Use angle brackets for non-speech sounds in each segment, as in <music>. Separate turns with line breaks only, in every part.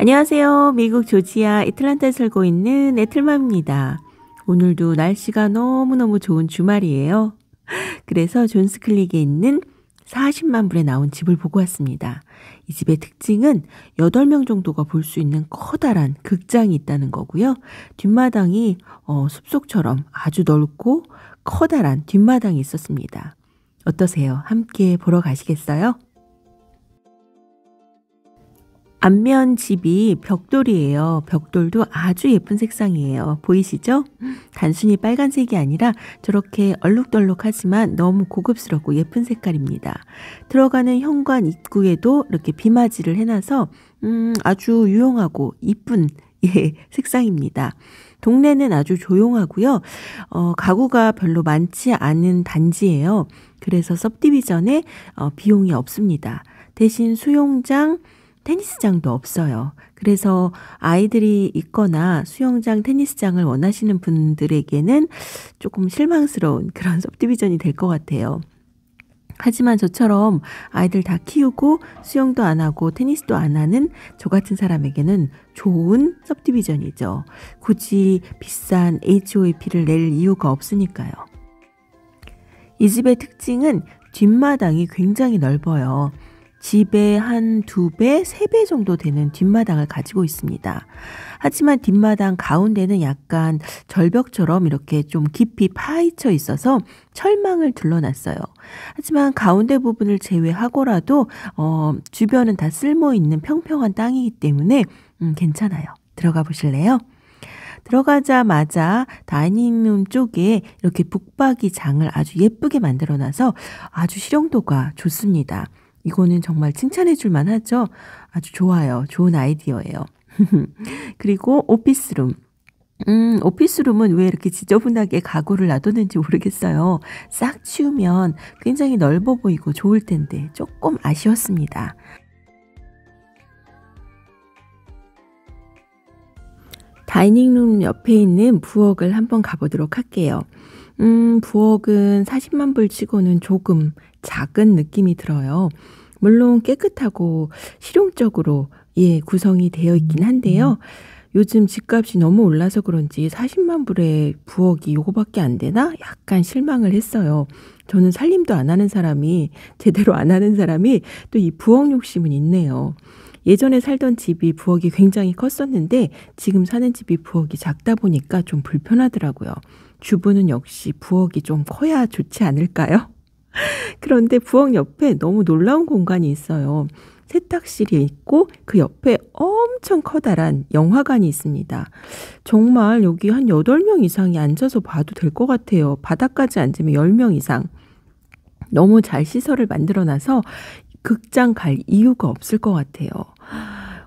안녕하세요. 미국 조지아 애틀란타에 살고 있는 애틀맘입니다. 오늘도 날씨가 너무너무 좋은 주말이에요. 그래서 존스클릭에 있는 40만 불에 나온 집을 보고 왔습니다. 이 집의 특징은 8명 정도가 볼 수 있는 커다란 극장이 있다는 거고요. 뒷마당이 어, 숲속처럼 아주 넓고 커다란 뒷마당이 있었습니다. 어떠세요? 함께 보러 가시겠어요? 앞면 집이 벽돌이에요. 벽돌도 아주 예쁜 색상이에요. 보이시죠? 단순히 빨간색이 아니라 저렇게 얼룩덜룩하지만 너무 고급스럽고 예쁜 색깔입니다. 들어가는 현관 입구에도 이렇게 비맞이를 해놔서 음, 아주 유용하고 이쁜 예, 색상입니다. 동네는 아주 조용하고요. 어, 가구가 별로 많지 않은 단지예요. 그래서 섭디비전에 어, 비용이 없습니다. 대신 수용장, 테니스장도 없어요. 그래서 아이들이 있거나 수영장, 테니스장을 원하시는 분들에게는 조금 실망스러운 <laughs> 그런 섭디비전이 될 것 같아요. 하지만 저처럼 아이들 다 키우고 수영도 안 하고 테니스도 안 하는 저 같은 사람에게는 좋은 섭디비전이죠. 굳이 비싼 HOAP를 낼 이유가 없으니까요. 이 집의 특징은 뒷마당이 굉장히 넓어요. 집에한두 배, 세 배 정도 되는 뒷마당을 가지고 있습니다. 하지만 뒷마당 가운데는 약간 절벽처럼 이렇게 좀 깊이 파헤쳐 있어서 철망을 둘러놨어요. 하지만 가운데 부분을 제외하고라도 어, 주변은 다 쓸모 있는 평평한 땅이기 때문에 음, 괜찮아요. 들어가 보실래요? 들어가자마자 다이닝룸 쪽에 이렇게 북박이 장을 아주 예쁘게 만들어놔서 아주 실용도가 좋습니다. 이거는 정말 칭찬해 줄 만하죠? 아주 좋아요. 좋은 아이디어예요. <laughs> 그리고 오피스룸. 음, 오피스룸은 왜 이렇게 지저분하게 가구를 놔뒀는지 모르겠어요. 싹 치우면 굉장히 넓어 보이고 좋을 텐데 조금 아쉬웠습니다. 다이닝룸 옆에 있는 부엌을 한번 가보도록 할게요. 음, 부엌은 40만 불 치고는 조금 작은 느낌이 들어요. 물론 깨끗하고 실용적으로 예, 구성이 되어 있긴 한데요. 음. 요즘 집값이 너무 올라서 그런지 40만 불의 부엌이 요거밖에 안 되나? 약간 실망을 했어요. 저는 살림도 안 하는 사람이, 제대로 안 하는 사람이 또 이 부엌 욕심은 있네요. 예전에 살던 집이 부엌이 굉장히 컸었는데 지금 사는 집이 부엌이 작다 보니까 좀 불편하더라고요. 주부는 역시 부엌이 좀 커야 좋지 않을까요? 그런데 부엌 옆에 너무 놀라운 공간이 있어요. 세탁실이 있고 그 옆에 엄청 커다란 영화관이 있습니다. 정말 여기 한 8명 이상이 앉아서 봐도 될 것 같아요. 바닥까지 앉으면 10명 이상. 너무 잘 시설을 만들어 놔서 극장 갈 이유가 없을 것 같아요.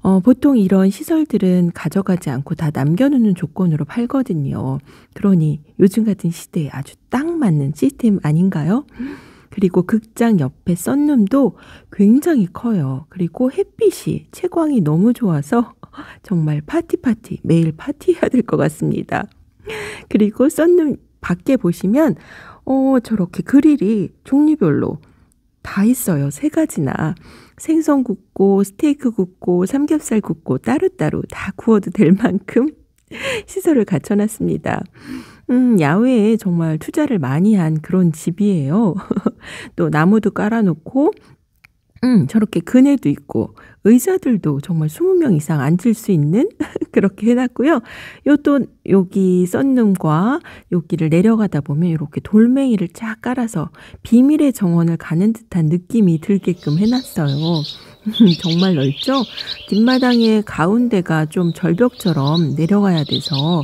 어, 보통 이런 시설들은 가져가지 않고 다 남겨놓는 조건으로 팔거든요. 그러니 요즘 같은 시대에 아주 딱 맞는 시스템 아닌가요? 그리고 극장 옆에 썬룸도 굉장히 커요. 그리고 햇빛이 채광이 너무 좋아서 <laughs> 정말 파티 파티 매일 파티해야 될 것 같습니다. 그리고 썬룸 밖에 보시면 어 저렇게 그릴이 종류별로 다 있어요. 세 가지나 생선 굽고 스테이크 굽고 삼겹살 굽고 따로따로 다 구워도 될 만큼 <laughs> 시설을 갖춰놨습니다. 음, 야외에 정말 투자를 많이 한 그런 집이에요. <laughs> 또 나무도 깔아놓고, 음, 저렇게 그네도 있고, 의자들도 정말 20명 이상 앉을 수 있는 <laughs> 그렇게 해놨고요. 요 또 여기 썬룸과 여기를 내려가다 보면 이렇게 돌멩이를 쫙 깔아서 비밀의 정원을 가는 듯한 느낌이 들게끔 해놨어요. <laughs> 정말 넓죠? 뒷마당의 가운데가 좀 절벽처럼 내려가야 돼서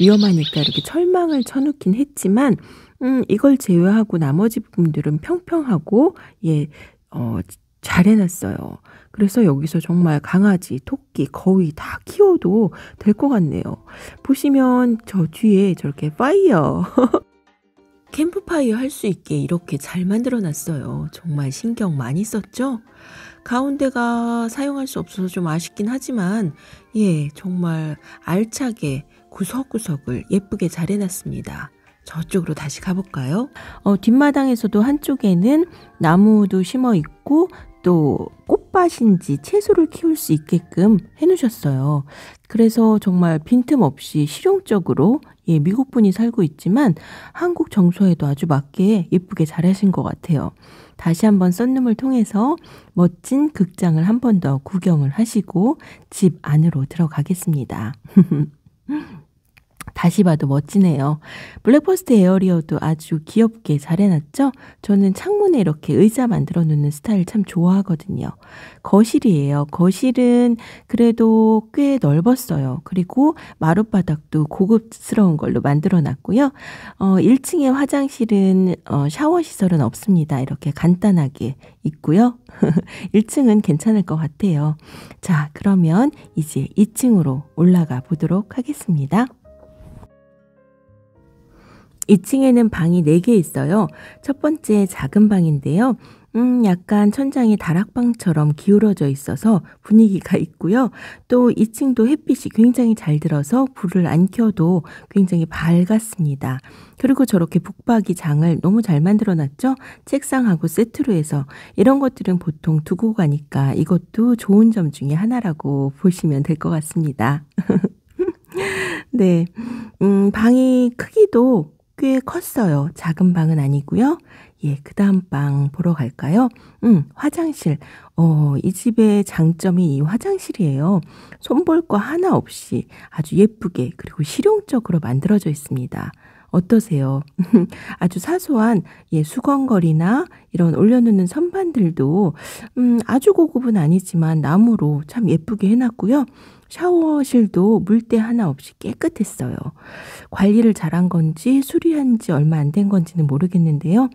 위험하니까 이렇게 철망을 쳐놓긴 했지만, 음, 이걸 제외하고 나머지 부분들은 평평하고, 예, 어, 잘 해놨어요. 그래서 여기서 정말 강아지, 토끼, 거위 다 키워도 될 것 같네요. 보시면 저 뒤에 저렇게 파이어. <laughs> 캠프파이어 할 수 있게 이렇게 잘 만들어 놨어요. 정말 신경 많이 썼죠? 가운데가 사용할 수 없어서 좀 아쉽긴 하지만 예, 정말 알차게 구석구석을 예쁘게 잘 해놨습니다. 저쪽으로 다시 가볼까요? 어, 뒷마당에서도 한쪽에는 나무도 심어 있고 또 꽃밭인지 채소를 키울 수 있게끔 해놓으셨어요. 그래서 정말 빈틈없이 실용적으로 예, 미국 분이 살고 있지만 한국 정서에도 아주 맞게 예쁘게 잘 하신 것 같아요. 다시 한번 썬룸을 통해서 멋진 극장을 한 번 더 구경을 하시고 집 안으로 들어가겠습니다. <laughs> 다시 봐도 멋지네요. 블랙퍼스트 에어리어도 아주 귀엽게 잘 해놨죠? 저는 창문에 이렇게 의자 만들어 놓는 스타일 참 좋아하거든요. 거실이에요. 거실은 그래도 꽤 넓었어요. 그리고 마룻바닥도 고급스러운 걸로 만들어 놨고요. 어, 1층에 화장실은 어, 샤워 시설은 없습니다. 이렇게 간단하게 있고요. 1층은 <laughs> 괜찮을 것 같아요. 자, 그러면 이제 2층으로 올라가 보도록 하겠습니다. 2층에는 방이 4개 있어요. 첫 번째 작은 방인데요. 음, 약간 천장이 다락방처럼 기울어져 있어서 분위기가 있고요. 또 2층도 햇빛이 굉장히 잘 들어서 불을 안 켜도 굉장히 밝았습니다. 그리고 저렇게 북박이 장을 너무 잘 만들어 놨죠? 책상하고 세트로 해서 이런 것들은 보통 두고 가니까 이것도 좋은 점 중에 하나라고 보시면 될 것 같습니다. <laughs> 네. 음, 방이 크기도 꽤 컸어요. 작은 방은 아니고요. 예, 그 다음 방 보러 갈까요? 음, 화장실. 어, 이 집의 장점이 이 화장실이에요. 손볼 거 하나 없이 아주 예쁘게 그리고 실용적으로 만들어져 있습니다. 어떠세요? <laughs> 아주 사소한 예, 수건걸이나 이런 올려놓는 선반들도 음, 아주 고급은 아니지만 나무로 참 예쁘게 해놨고요. 샤워실도 물때 하나 없이 깨끗했어요. 관리를 잘한 건지 수리한 지 얼마 안 된 건지는 모르겠는데요.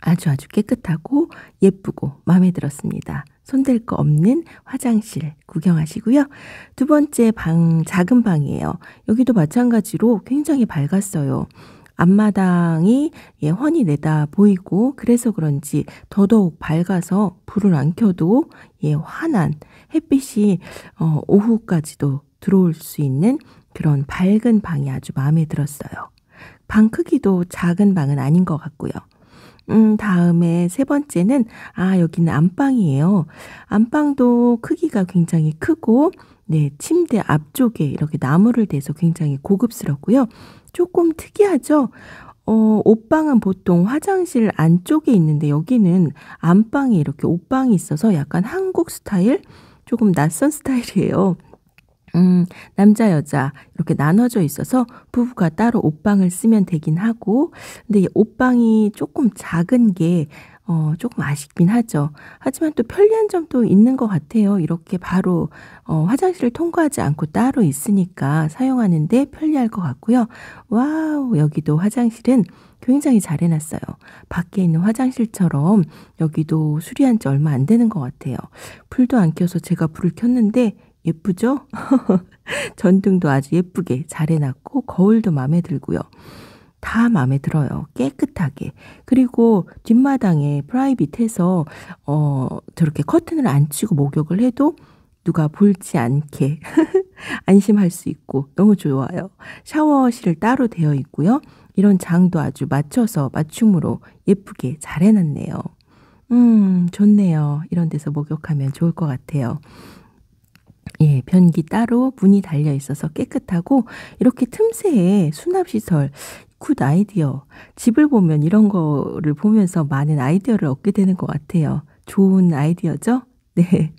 아주 아주 깨끗하고 예쁘고 마음에 들었습니다. 손댈 거 없는 화장실 구경하시고요. 두 번째 방, 작은 방이에요. 여기도 마찬가지로 굉장히 밝았어요. 앞마당이 예, 훤히 내다 보이고 그래서 그런지 더더욱 밝아서 불을 안 켜도 예, 환한 햇빛이 어, 오후까지도 들어올 수 있는 그런 밝은 방이 아주 마음에 들었어요. 방 크기도 작은 방은 아닌 것 같고요. 음, 다음에 세 번째는, 아, 여기는 안방이에요. 안방도 크기가 굉장히 크고, 네, 침대 앞쪽에 이렇게 나무를 대서 굉장히 고급스럽고요. 조금 특이하죠? 어, 옷방은 보통 화장실 안쪽에 있는데 여기는 안방에 이렇게 옷방이 있어서 약간 한국 스타일? 조금 낯선 <laughs> 스타일이에요. 음, 남자, 여자 이렇게 나눠져 있어서 부부가 따로 옷방을 쓰면 되긴 하고, 근데 옷방이 조금 작은 게 어, 조금 아쉽긴 하죠. 하지만 또 편리한 점도 있는 것 같아요. 이렇게 바로 어, 화장실을 통과하지 않고 따로 있으니까 사용하는데 편리할 것 같고요. 와우, 여기도 화장실은 굉장히 잘 해놨어요. 밖에 있는 화장실처럼 여기도 수리한 지 얼마 안 되는 것 같아요. 불도 안 켜서 제가 불을 켰는데 예쁘죠? <laughs> 전등도 아주 예쁘게 잘 해놨고 거울도 마음에 들고요. 다 마음에 들어요. 깨끗하게. 그리고 뒷마당에 프라이빗해서 어 저렇게 커튼을 안 치고 목욕을 해도 누가 볼지 않게 <laughs> 안심할 수 있고 너무 좋아요. 샤워실 따로 되어 있고요. 이런 장도 아주 맞춰서 맞춤으로 예쁘게 잘 해놨네요. 음, 좋네요. 이런 데서 목욕하면 좋을 것 같아요. 예, 변기 따로 문이 달려 있어서 깨끗하고 이렇게 틈새에 수납 시설 굿 아이디어. 집을 보면 이런 거를 보면서 많은 아이디어를 얻게 되는 것 같아요. 좋은 아이디어죠? 네.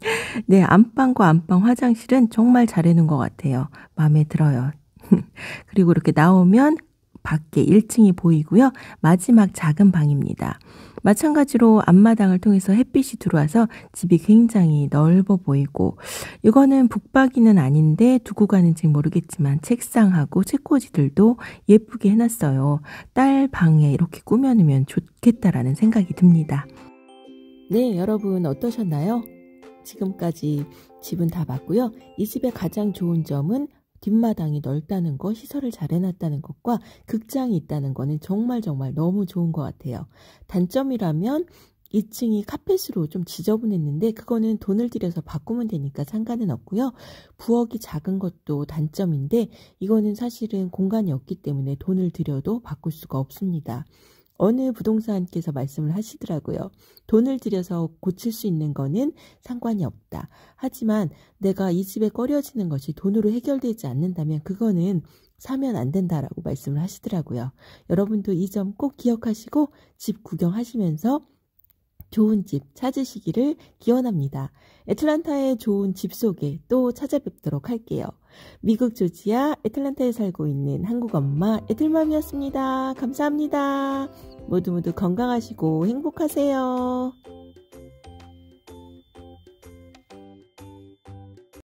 <laughs> 네, 안방과 안방 화장실은 정말 잘해놓은 것 같아요. 마음에 들어요. <laughs> 그리고 이렇게 나오면 밖에 1층이 보이고요. 마지막 작은 방입니다. 마찬가지로 앞마당을 통해서 햇빛이 들어와서 집이 굉장히 넓어 보이고 이거는 북박이는 아닌데 두고 가는지 모르겠지만 책상하고 책꽂이들도 예쁘게 해놨어요. 딸 방에 이렇게 꾸며놓으면 좋겠다라는 생각이 듭니다. 네, 여러분 어떠셨나요? 지금까지 집은 다 봤고요. 이 집의 가장 좋은 점은 뒷마당이 넓다는 거, 시설을 잘 해놨다는 것과 극장이 있다는 거는 정말 정말 너무 좋은 것 같아요. 단점이라면 2층이 카펫으로 좀 지저분했는데 그거는 돈을 들여서 바꾸면 되니까 상관은 없고요. 부엌이 작은 것도 단점인데 이거는 사실은 공간이 없기 때문에 돈을 들여도 바꿀 수가 없습니다. 어느 부동산께서 말씀을 하시더라고요. 돈을 들여서 고칠 수 있는 거는 상관이 없다. 하지만 내가 이 집에 꺼려지는 것이 돈으로 해결되지 않는다면 그거는 사면 안 된다라고 말씀을 하시더라고요. 여러분도 이 점 꼭 기억하시고 집 구경하시면서 좋은 집 찾으시기를 기원합니다. 애틀란타의 좋은 집 소개 또 찾아뵙도록 할게요. 미국 조지아 애틀란타에 살고 있는 한국 엄마 애틀맘이었습니다. 감사합니다. 모두 모두 건강하시고 행복하세요.